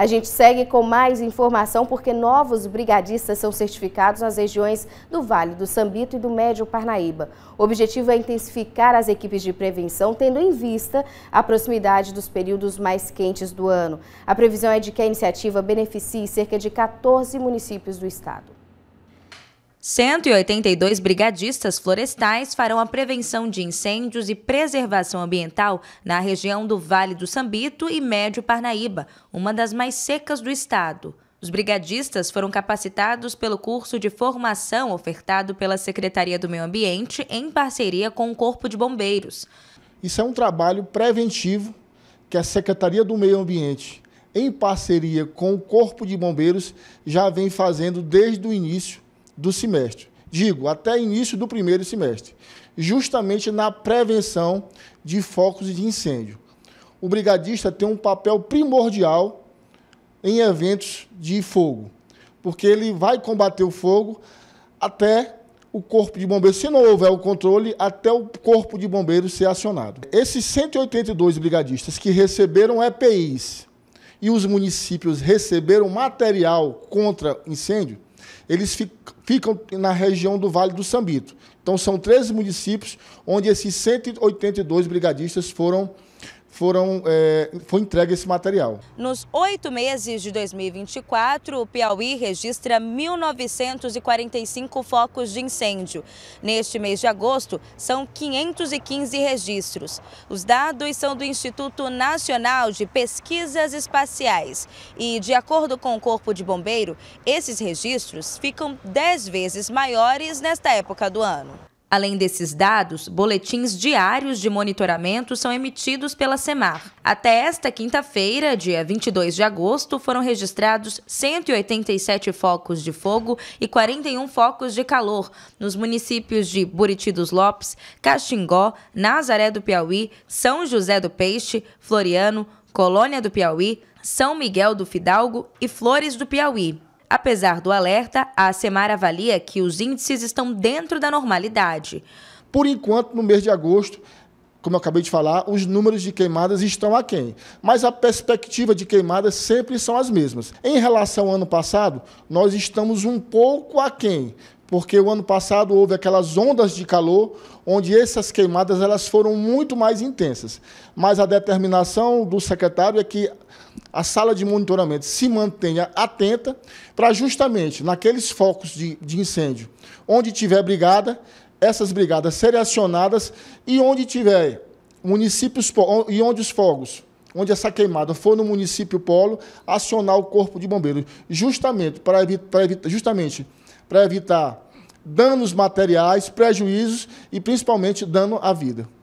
A gente segue com mais informação porque novos brigadistas são certificados nas regiões do Vale do Sambito e do Médio Parnaíba. O objetivo é intensificar as equipes de prevenção, tendo em vista a proximidade dos períodos mais quentes do ano. A previsão é de que a iniciativa beneficie cerca de 14 municípios do estado. 182 brigadistas florestais farão a prevenção de incêndios e preservação ambiental na região do Vale do Sambito e Médio Parnaíba, uma das mais secas do estado. Os brigadistas foram capacitados pelo curso de formação ofertado pela Secretaria do Meio Ambiente em parceria com o Corpo de Bombeiros. Isso é um trabalho preventivo que a Secretaria do Meio Ambiente, em parceria com o Corpo de Bombeiros, já vem fazendo desde o início do semestre. Digo, até início do primeiro semestre, justamente na prevenção de focos de incêndio. O brigadista tem um papel primordial em eventos de fogo, porque ele vai combater o fogo até o corpo de bombeiros, se não houver o controle, até o corpo de bombeiros ser acionado. Esses 182 brigadistas que receberam EPIs e os municípios receberam material contra incêndio, eles ficam na região do Vale do Sambito. Então, são 13 municípios onde esses 182 brigadistas foram foram, é, foi entregue esse material. Nos oito meses de 2024, o Piauí registra 1.945 focos de incêndio. Neste mês de agosto, são 515 registros. Os dados são do Instituto Nacional de Pesquisas Espaciais. E, de acordo com o Corpo de Bombeiro, esses registros ficam 10 vezes maiores nesta época do ano. Além desses dados, boletins diários de monitoramento são emitidos pela SEMAR. Até esta quinta-feira, dia 22 de agosto, foram registrados 187 focos de fogo e 41 focos de calor nos municípios de Buriti dos Lopes, Caxingó, Nazaré do Piauí, São José do Peixe, Floriano, Colônia do Piauí, São Miguel do Fidalgo e Flores do Piauí. Apesar do alerta, a SEMAR avalia que os índices estão dentro da normalidade. Por enquanto, no mês de agosto, como eu acabei de falar, os números de queimadas estão aquém. Mas a perspectiva de queimadas sempre são as mesmas. Em relação ao ano passado, nós estamos um pouco aquém porque o ano passado houve aquelas ondas de calor, onde essas queimadas elas foram muito mais intensas. Mas a determinação do secretário é que a sala de monitoramento se mantenha atenta para justamente naqueles focos de, de incêndio, onde tiver brigada, essas brigadas serem acionadas e onde tiver municípios e onde os fogos onde essa queimada for no município Polo, acionar o corpo de bombeiros, justamente para evitar, justamente para evitar danos materiais, prejuízos e principalmente dano à vida.